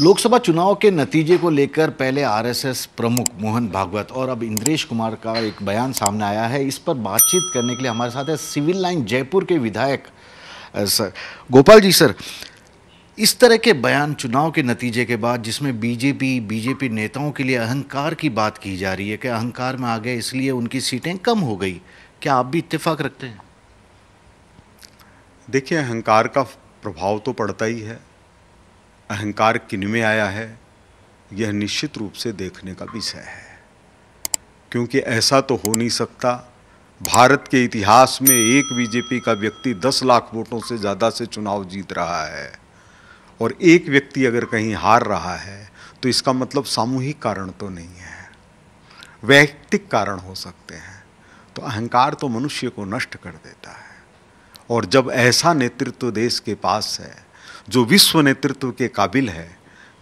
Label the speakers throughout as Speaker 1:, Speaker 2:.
Speaker 1: लोकसभा चुनाव के नतीजे को लेकर पहले आरएसएस प्रमुख मोहन भागवत और अब इंद्रेश कुमार का एक बयान सामने आया है इस पर बातचीत करने के लिए हमारे साथ है सिविल लाइन जयपुर के विधायक सर गोपाल जी सर इस तरह के बयान चुनाव के नतीजे के बाद जिसमें बीजेपी बीजेपी नेताओं के लिए अहंकार की बात की जा रही है कि अहंकार में
Speaker 2: आ गए इसलिए उनकी सीटें कम हो गई क्या आप भी इत्तेफाक रखते हैं देखिए अहंकार का प्रभाव तो पड़ता ही है अहंकार किन में आया है यह निश्चित रूप से देखने का विषय है क्योंकि ऐसा तो हो नहीं सकता भारत के इतिहास में एक बीजेपी का व्यक्ति दस लाख वोटों से ज़्यादा से चुनाव जीत रहा है और एक व्यक्ति अगर कहीं हार रहा है तो इसका मतलब सामूहिक कारण तो नहीं है वैयक्तिक कारण हो सकते हैं तो अहंकार तो मनुष्य को नष्ट कर देता है और जब ऐसा नेतृत्व देश के पास है जो विश्व नेतृत्व के काबिल है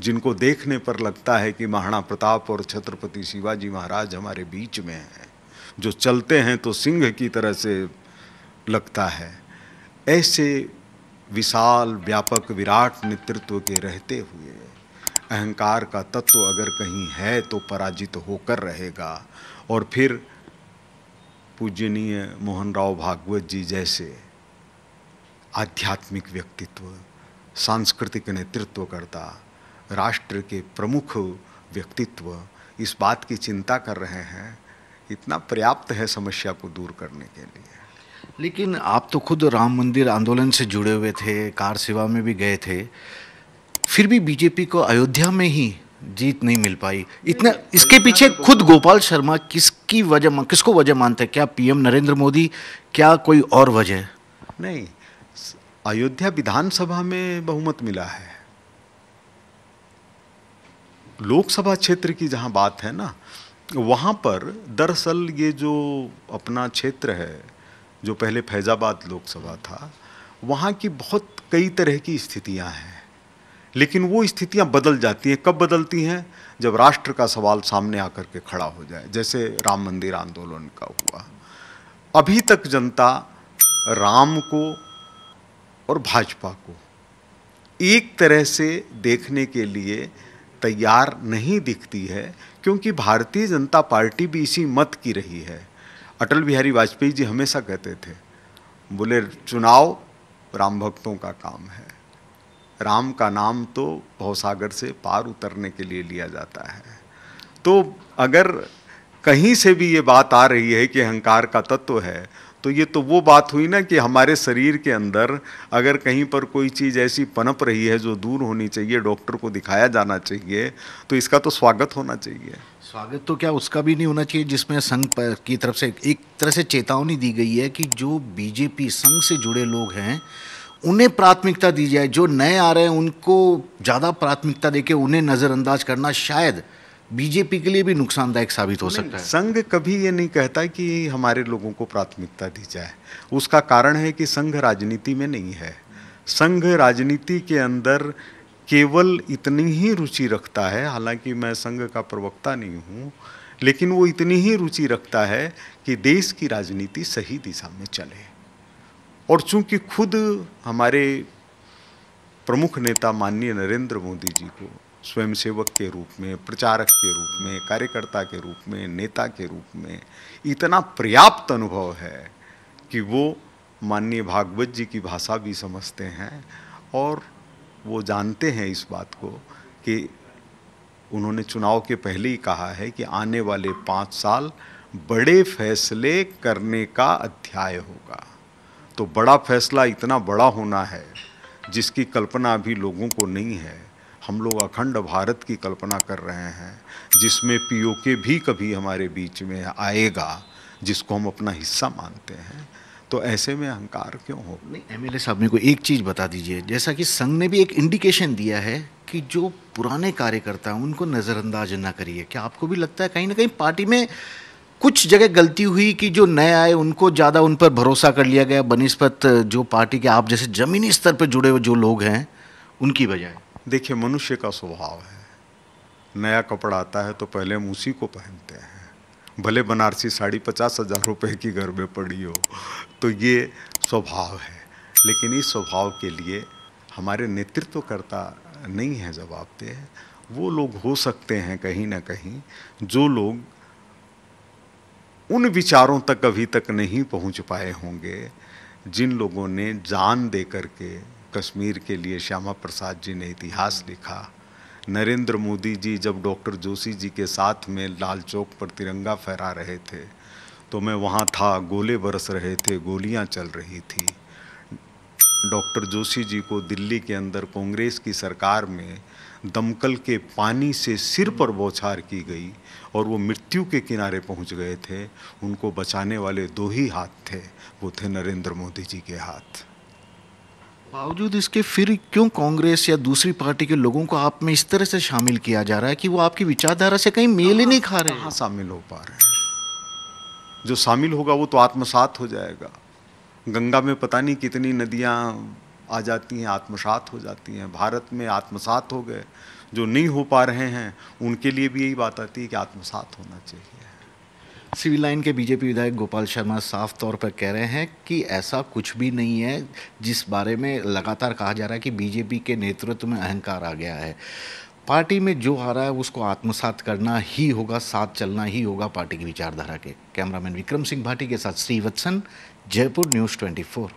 Speaker 2: जिनको देखने पर लगता है कि महाराणा प्रताप और छत्रपति शिवाजी महाराज हमारे बीच में हैं जो चलते हैं तो सिंह की तरह से लगता है ऐसे विशाल व्यापक विराट नेतृत्व के रहते हुए अहंकार का तत्व अगर कहीं है तो पराजित होकर रहेगा और फिर पूजनीय मोहन राव भागवत जी जैसे आध्यात्मिक व्यक्तित्व सांस्कृतिक नेतृत्व करता राष्ट्र के प्रमुख व्यक्तित्व इस बात की चिंता कर रहे हैं इतना पर्याप्त है समस्या को दूर करने के लिए लेकिन आप तो खुद राम
Speaker 1: मंदिर आंदोलन से जुड़े हुए थे कार सेवा में भी गए थे फिर भी बीजेपी को अयोध्या में ही जीत नहीं मिल पाई इतना इसके पीछे खुद गोपाल शर्मा किसकी वजह किसको वजह मानते हैं क्या पीएम नरेंद्र मोदी क्या कोई और वजह
Speaker 2: नहीं अयोध्या विधानसभा में बहुमत मिला है लोकसभा क्षेत्र की जहाँ बात है ना वहाँ पर दरअसल ये जो अपना क्षेत्र है जो पहले फैज़ाबाद लोकसभा था वहाँ की बहुत कई तरह की स्थितियाँ हैं लेकिन वो स्थितियाँ बदल जाती हैं कब बदलती हैं जब राष्ट्र का सवाल सामने आकर के खड़ा हो जाए जैसे राम मंदिर आंदोलन का हुआ अभी तक जनता राम को और भाजपा को एक तरह से देखने के लिए तैयार नहीं दिखती है क्योंकि भारतीय जनता पार्टी भी इसी मत की रही है अटल बिहारी वाजपेयी जी हमेशा कहते थे बोले चुनाव राम भक्तों का काम है राम का नाम तो भवसागर से पार उतरने के लिए लिया जाता है तो अगर कहीं से भी ये बात आ रही है कि अहंकार का तत्व है तो ये तो वो बात हुई ना कि हमारे शरीर के अंदर अगर कहीं पर कोई चीज़ ऐसी पनप रही है जो दूर होनी चाहिए डॉक्टर को दिखाया जाना चाहिए तो इसका तो स्वागत होना चाहिए
Speaker 1: स्वागत तो क्या उसका भी नहीं होना चाहिए जिसमें संघ की तरफ से एक तरह से चेतावनी दी गई है कि जो बीजेपी संघ से जुड़े लोग हैं उन्हें प्राथमिकता दी जाए जो नए आ रहे हैं उनको ज़्यादा प्राथमिकता दे
Speaker 2: उन्हें नज़रअंदाज करना शायद बीजेपी के लिए भी नुकसानदायक साबित हो सकता है संघ कभी ये नहीं कहता कि हमारे लोगों को प्राथमिकता दी जाए उसका कारण है कि संघ राजनीति में नहीं है संघ राजनीति के अंदर केवल इतनी ही रुचि रखता है हालांकि मैं संघ का प्रवक्ता नहीं हूँ लेकिन वो इतनी ही रुचि रखता है कि देश की राजनीति सही दिशा में चले और चूंकि खुद हमारे प्रमुख नेता माननीय नरेंद्र मोदी जी को स्वयंसेवक के रूप में प्रचारक के रूप में कार्यकर्ता के रूप में नेता के रूप में इतना पर्याप्त अनुभव है कि वो माननीय भागवत जी की भाषा भी समझते हैं और वो जानते हैं इस बात को कि उन्होंने चुनाव के पहले ही कहा है कि आने वाले पाँच साल बड़े फैसले करने का अध्याय होगा तो बड़ा फैसला इतना बड़ा होना है जिसकी कल्पना अभी लोगों को नहीं है हम लोग अखंड भारत की कल्पना कर रहे हैं जिसमें पीओके भी कभी हमारे बीच में आएगा जिसको हम अपना हिस्सा मानते हैं तो ऐसे में अहंकार क्यों हो नहीं
Speaker 1: एम साहब मेरे को एक चीज़ बता दीजिए जैसा कि संघ ने भी एक इंडिकेशन दिया है कि जो पुराने कार्यकर्ता हैं उनको नज़रअंदाज ना करिए क्या आपको भी लगता है कहीं ना कहीं पार्टी में कुछ जगह गलती हुई कि जो नए आए उनको ज़्यादा उन पर भरोसा कर लिया गया बनस्पत जो
Speaker 2: पार्टी के आप जैसे ज़मीनी स्तर पर जुड़े हुए जो लोग हैं उनकी बजाय देखिए मनुष्य का स्वभाव है नया कपड़ा आता है तो पहले हम उसी को पहनते हैं भले बनारसी साड़ी पचास हज़ार रुपये की घर में पड़ी हो तो ये स्वभाव है लेकिन इस स्वभाव के लिए हमारे नेतृत्वकर्ता नहीं है जवाबदेह वो लोग हो सकते हैं कहीं ना कहीं जो लोग उन विचारों तक अभी तक नहीं पहुंच पाए होंगे जिन लोगों ने जान दे करके कश्मीर के लिए श्यामा प्रसाद जी ने इतिहास लिखा नरेंद्र मोदी जी जब डॉक्टर जोशी जी के साथ में लाल चौक पर तिरंगा फहरा रहे थे तो मैं वहाँ था गोले बरस रहे थे गोलियाँ चल रही थी डॉक्टर जोशी जी को दिल्ली के अंदर कांग्रेस की सरकार में दमकल के पानी से सिर पर बौछार की गई और वो मृत्यु के किनारे पहुंच गए थे उनको बचाने वाले दो ही हाथ थे वो थे नरेंद्र मोदी जी के हाथ
Speaker 1: बावजूद इसके फिर क्यों कांग्रेस या दूसरी पार्टी के लोगों को आप में इस तरह
Speaker 2: से शामिल किया जा रहा है कि वो आपकी विचारधारा से कहीं मेल ही नहीं खा रहे हैं शामिल हो पा रहे हैं जो शामिल होगा वो तो आत्मसात हो जाएगा गंगा में पता नहीं कितनी नदियाँ आ जाती हैं आत्मसात हो जाती हैं भारत में आत्मसात हो गए जो नहीं हो पा रहे हैं उनके लिए भी यही बात आती है कि आत्मसात होना चाहिए
Speaker 1: सिविल लाइन के बीजेपी विधायक गोपाल शर्मा साफ तौर पर कह रहे हैं कि ऐसा कुछ भी नहीं है जिस बारे में लगातार कहा जा रहा है कि बीजेपी के नेतृत्व में अहंकार आ गया है पार्टी में जो आ रहा है उसको आत्मसात करना ही होगा साथ चलना ही होगा पार्टी की विचारधारा के कैमरामैन विक्रम सिंह भाटी के साथ श्रीवत्सन जयपुर न्यूज़ ट्वेंटी